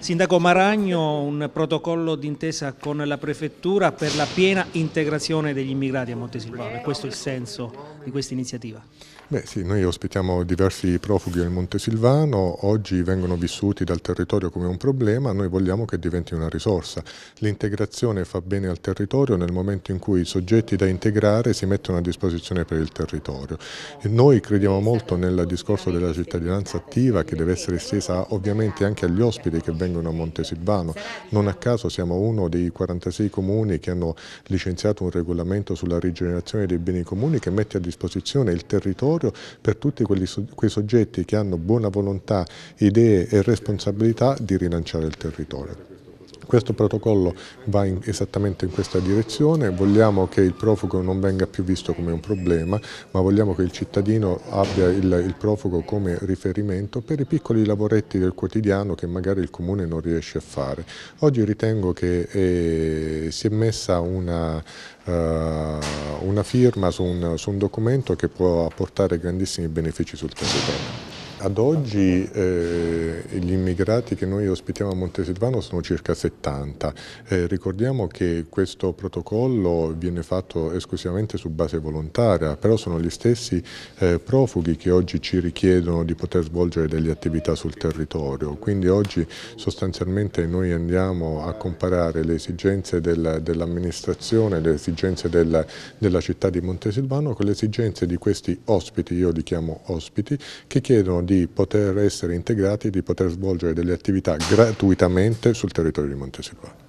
Sindaco Maragno, un protocollo d'intesa con la Prefettura per la piena integrazione degli immigrati a Montesilvano, è questo il senso di questa iniziativa? Beh sì, noi ospitiamo diversi profughi nel Montesilvano, oggi vengono vissuti dal territorio come un problema, noi vogliamo che diventi una risorsa. L'integrazione fa bene al territorio nel momento in cui i soggetti da integrare si mettono a disposizione per il territorio. E noi crediamo molto nel discorso della cittadinanza attiva che deve essere estesa ovviamente anche agli ospiti che vengono avvengono a Montesibano. Non a caso siamo uno dei 46 comuni che hanno licenziato un regolamento sulla rigenerazione dei beni comuni che mette a disposizione il territorio per tutti quei soggetti che hanno buona volontà, idee e responsabilità di rilanciare il territorio. Questo protocollo va in, esattamente in questa direzione, vogliamo che il profugo non venga più visto come un problema, ma vogliamo che il cittadino abbia il, il profugo come riferimento per i piccoli lavoretti del quotidiano che magari il comune non riesce a fare. Oggi ritengo che eh, si è messa una, eh, una firma su un, su un documento che può apportare grandissimi benefici sul territorio. Ad oggi eh, gli immigrati che noi ospitiamo a Montesilvano sono circa 70. Eh, ricordiamo che questo protocollo viene fatto esclusivamente su base volontaria, però sono gli stessi eh, profughi che oggi ci richiedono di poter svolgere delle attività sul territorio. Quindi oggi sostanzialmente noi andiamo a comparare le esigenze del, dell'amministrazione, le esigenze del, della città di Montesilvano con le esigenze di questi ospiti, io li chiamo ospiti, che chiedono di poter essere integrati e di poter svolgere delle attività gratuitamente sul territorio di Montesipane.